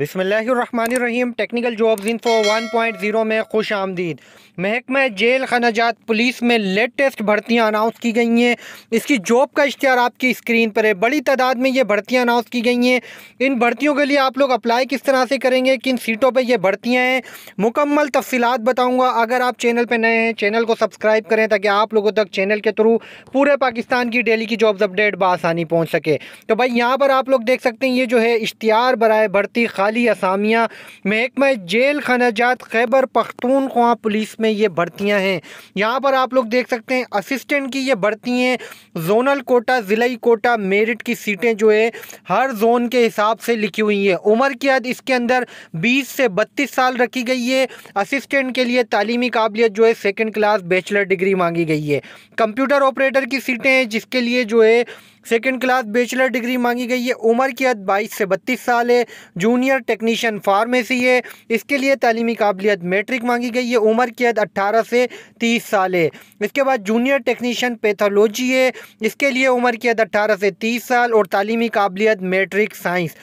बिसमीम technical jobs info 1.0 में खुश आमदीद महकमा जेल खनाजात पुलिस में लेटेस्ट भर्तियां अनाउंस की गई हैं इसकी जॉब का इश्तहार आपकी स्क्रीन पर है बड़ी तादाद में ये भर्तियां अनाउंस की गई हैं इन भर्तियों के लिए आप लोग अप्लाई किस तरह से करेंगे किन सीटों पर यह भर्तियाँ हैं मुकम्मल तफसीत बताऊँगा अगर आप चैनल पर नए हैं चैनल को सब्सक्राइब करें ताकि आप लोगों तक चैनल के थ्रू पूरे पाकिस्तान की डेली की जॉब्स अपडेट बसानी पहुँच सके तो भाई यहाँ पर आप लोग देख सकते हैं ये जो है इश्तहार बरए भर्ती खाली असामियाँ महकमा जेल खनाजात खैबर पख्तूनख्वा पुलिस में ये भर्तियाँ हैं यहाँ पर आप लोग देख सकते हैं असिस्टेंट की ये भर्ती हैं जोनल कोटा ज़िले कोटा मेरिट की सीटें जो है हर जोन के हिसाब से लिखी हुई हैं उम्र की हद इसके अंदर बीस से बत्तीस साल रखी गई है असिस्टेंट के लिए तालीमी काबिलियत जो है सेकेंड क्लास बैचलर डिग्री मांगी गई है कंप्यूटर ऑपरेटर की सीटें हैं जिसके लिए जो है सेकेंड क्लास बैचलर डिग्री मांगी गई है उम्र की हद बाईस से बत्तीस साल है जूनियर टेक्नीशियन फार्मेसी है इसके लिए तलीमी काबिलियत मेट्रिक मांगी गई है उम्र की हद अट्ठारह से तीस साल है इसके बाद जूनियर टेक्नीशियन पैथोलॉजी है इसके लिए उम्र की हद अट्ठारह से तीस साल और तलीमी काबिलियत मेट्रिक साइंस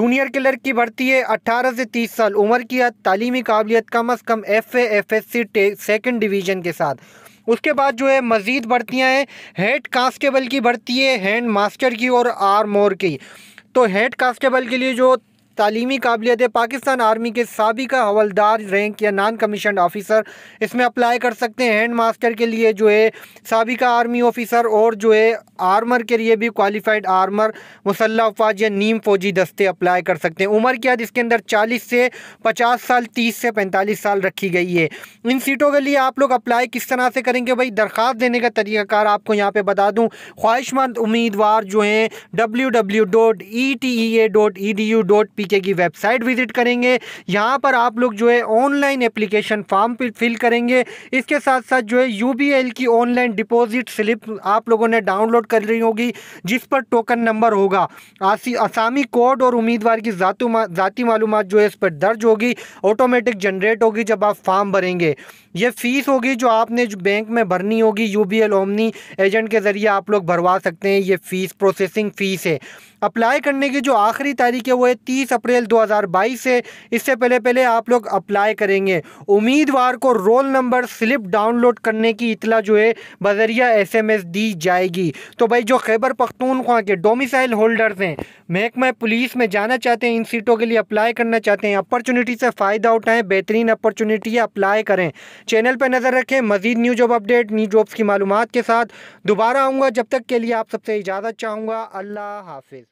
जूनियर क्लर्क की भर्ती है 18 से 30 साल उम्र की हद तलीमी काबिलियत कम अज़ कम F A F S C second division के साथ उसके बाद जो है मज़ीद भर्तियाँ हैं हेड कांस्टेबल की भर्ती है हैंड मास्टर की और मोर की तो हेड कांस्टेबल के लिए जो तालीमी काबिलियत पाकिस्तान आर्मी के सबका हवलदार रैंक या नान कमीशन ऑफिसर इसमें अप्लाई कर सकते हैं हैंड मास्टर के लिए जो है सबका आर्मी ऑफिसर और जो है आर्मर के लिए भी क्वालिफाइड आर्मर मुसल्ह अफवाज या नीम फौजी दस्ते अप्लाई कर सकते हैं उम्र क्या हद इसके अंदर चालीस से पचास साल तीस से पैंतालीस साल रखी गई है इन सीटों के लिए आप लोग अप्लाई किस तरह से करेंगे भाई दरख्वास्त देने का तरीक़ाकार आपको यहाँ पर बता दूँ ख्वाहिशमंद उम्मीदवार जो हैं W W dot E T E A dot E D U dot P PK की वेबसाइट विजिट करेंगे यहाँ पर आप लोग जो है ऑनलाइन एप्लीकेशन फॉर्म फिल करेंगे इसके साथ साथ जो है यू की ऑनलाइन डिपॉजिट स्लिप आप लोगों ने डाउनलोड कर रही होगी जिस पर टोकन नंबर होगा आसी असामी कोड और उम्मीदवार की ज़ाती मालूम जो है इस पर दर्ज होगी ऑटोमेटिक जनरेट होगी जब आप फॉर्म भरेंगे ये फ़ीस होगी जो आपने जो बैंक में भरनी होगी U B L omni agent के ज़रिए आप लोग भरवा सकते हैं ये फ़ीस प्रोसेसिंग फ़ीस है अप्लाई करने की जो आखिरी तारीख है वो है तीस 21 अप्रैल 2022 है इससे पहले पहले आप लोग अप्लाई करेंगे उम्मीदवार को रोल नंबर स्लिप डाउनलोड करने की इतला जो है बजरिया एसएमएस दी जाएगी तो भाई जो खैबर पख्तूनख्वा के डोमिसाइल होल्डर्स हैं महकमा पुलिस में जाना चाहते हैं इन सीटों के लिए अप्लाई करना चाहते हैं अपॉर्चुनिटी से फ़ायदा उठाएं बेहतरीन अपॉर्चुनिटी है अप्लाई करें चैनल पर नज़र रखें मजीद new job update new jobs की मालूम के साथ दोबारा आऊँगा जब तक के लिए आप सबसे इजाज़त चाहूँगा अल्लाह हाफिज़